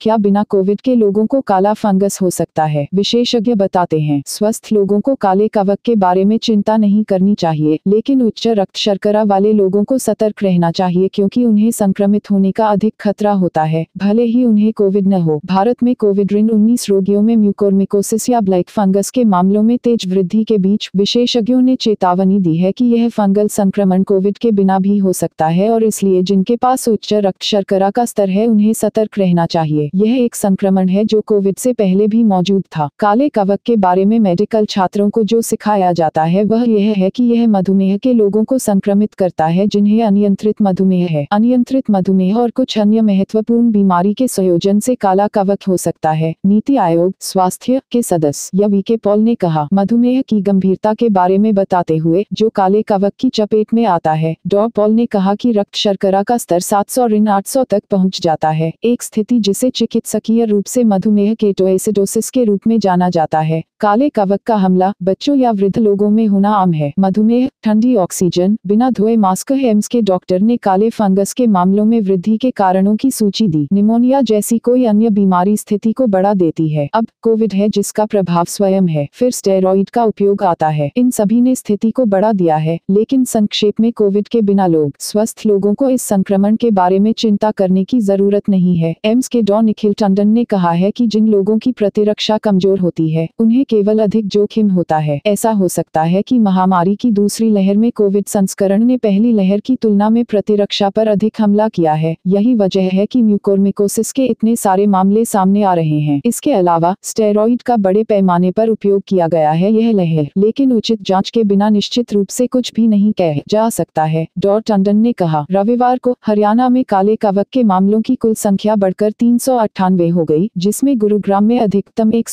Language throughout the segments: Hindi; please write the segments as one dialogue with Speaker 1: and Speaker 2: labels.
Speaker 1: क्या बिना कोविड के लोगों को काला फंगस हो सकता है विशेषज्ञ बताते हैं स्वस्थ लोगों को काले कवक के बारे में चिंता नहीं करनी चाहिए लेकिन उच्च रक्त शर्करा वाले लोगों को सतर्क रहना चाहिए क्योंकि उन्हें संक्रमित होने का अधिक खतरा होता है भले ही उन्हें कोविड न हो भारत में कोविड रिन उन्नीस रोगियों में म्यूकोर्मिकोसिस या ब्लैक फंगस के मामलों में तेज वृद्धि के बीच विशेषज्ञों ने चेतावनी दी है की यह फंगल संक्रमण कोविड के बिना भी हो सकता है और इसलिए जिनके पास उच्च रक्त शर्करा का स्तर है उन्हें सतर्क रहना चाहिए यह एक संक्रमण है जो कोविड से पहले भी मौजूद था काले कवक के बारे में मेडिकल छात्रों को जो सिखाया जाता है वह यह है कि यह मधुमेह के लोगों को संक्रमित करता है जिन्हें अनियंत्रित मधुमेह है अनियंत्रित मधुमेह और कुछ अन्य महत्वपूर्ण बीमारी के संयोजन से काला कवक हो सकता है नीति आयोग स्वास्थ्य के सदस्य या के पॉल ने कहा मधुमेह की गंभीरता के बारे में बताते हुए जो काले कवक की चपेट में आता है डॉ पॉल ने कहा कि रक्त शर्करा का स्तर 700 सौ ऋण आठ तक पहुंच जाता है एक स्थिति जिसे चिकित्सकीय रूप से मधुमेह केटोएसिडोसिस के रूप में जाना जाता है काले कवक का हमला बच्चों या वृद्ध लोगों में होना आम है मधुमेह ठंडी ऑक्सीजन बिना धोए मास्क एम्स के डॉक्टर ने काले फंगस के मामलों में वृद्धि के कारणों की सूची दी निमोनिया जैसी कोई अन्य बीमारी स्थिति को बढ़ा देती है अब कोविड है जिसका प्रभाव स्वयं है फिर स्टेरॉइड का उपयोग आता है इन सभी ने स्थिति को बढ़ा दिया है लेकिन संक्षेप में कोविड के बिना लोग स्वस्थ लोगों को इस संक्रमण के बारे में चिंता करने की जरूरत नहीं है एम्स के डॉन निखिल टंडन ने कहा है कि जिन लोगों की प्रतिरक्षा कमजोर होती है उन्हें केवल अधिक जोखिम होता है ऐसा हो सकता है कि महामारी की दूसरी लहर में कोविड संस्करण ने पहली लहर की तुलना में प्रतिरक्षा पर अधिक हमला किया है यही वजह है कि म्यूकोर्मिकोसिस के इतने सारे मामले सामने आ रहे हैं इसके अलावा स्टेरॉइड का बड़े पैमाने पर उपयोग किया गया है यह लहर लेकिन उचित जाँच के बिना निश्चित रूप से कुछ भी नहीं कह जा सकता है डॉ टंडन ने कहा रविवार को हरियाणा में काले कवक के मामलों की कुल संख्या बढ़कर तीन सौ हो गई जिसमें गुरुग्राम में अधिकतम एक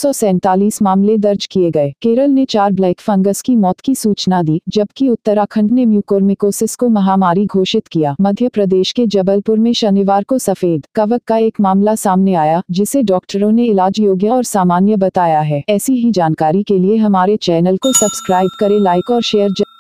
Speaker 1: मामले दर्ज किए गए केरल ने चार ब्लैक फंगस की मौत की सूचना दी जबकि उत्तराखंड ने म्यूकोर्मिकोसिस को महामारी घोषित किया मध्य प्रदेश के जबलपुर में शनिवार को सफेद कवक का एक मामला सामने आया जिसे डॉक्टरों ने इलाज योग्य और सामान्य बताया है ऐसी ही जानकारी के लिए हमारे चैनल को सब्सक्राइब करें लाइक और शेयर